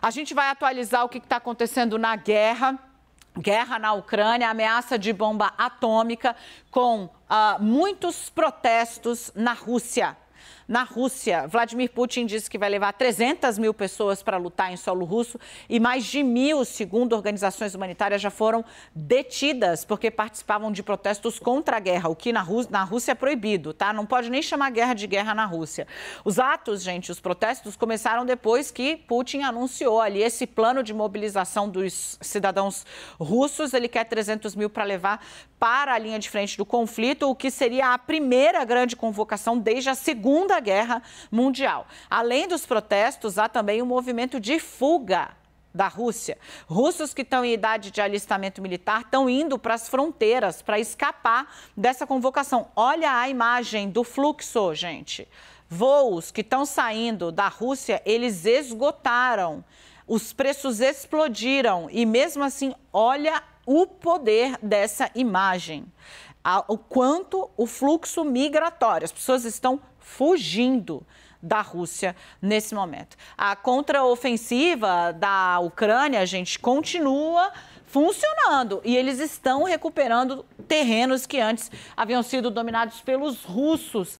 A gente vai atualizar o que está acontecendo na guerra. Guerra na Ucrânia, ameaça de bomba atômica, com uh, muitos protestos na Rússia na Rússia. Vladimir Putin disse que vai levar 300 mil pessoas para lutar em solo russo e mais de mil, segundo organizações humanitárias, já foram detidas porque participavam de protestos contra a guerra, o que na, Rú na Rússia é proibido, tá? Não pode nem chamar guerra de guerra na Rússia. Os atos, gente, os protestos começaram depois que Putin anunciou ali esse plano de mobilização dos cidadãos russos. Ele quer 300 mil para levar para a linha de frente do conflito, o que seria a primeira grande convocação desde a segunda Segunda Guerra Mundial. Além dos protestos, há também um movimento de fuga da Rússia. Russos que estão em idade de alistamento militar estão indo para as fronteiras para escapar dessa convocação. Olha a imagem do fluxo, gente. Voos que estão saindo da Rússia, eles esgotaram. Os preços explodiram e mesmo assim, olha o poder dessa imagem, o quanto o fluxo migratório. As pessoas estão fugindo da Rússia nesse momento. A contraofensiva da Ucrânia, a gente, continua funcionando e eles estão recuperando terrenos que antes haviam sido dominados pelos russos.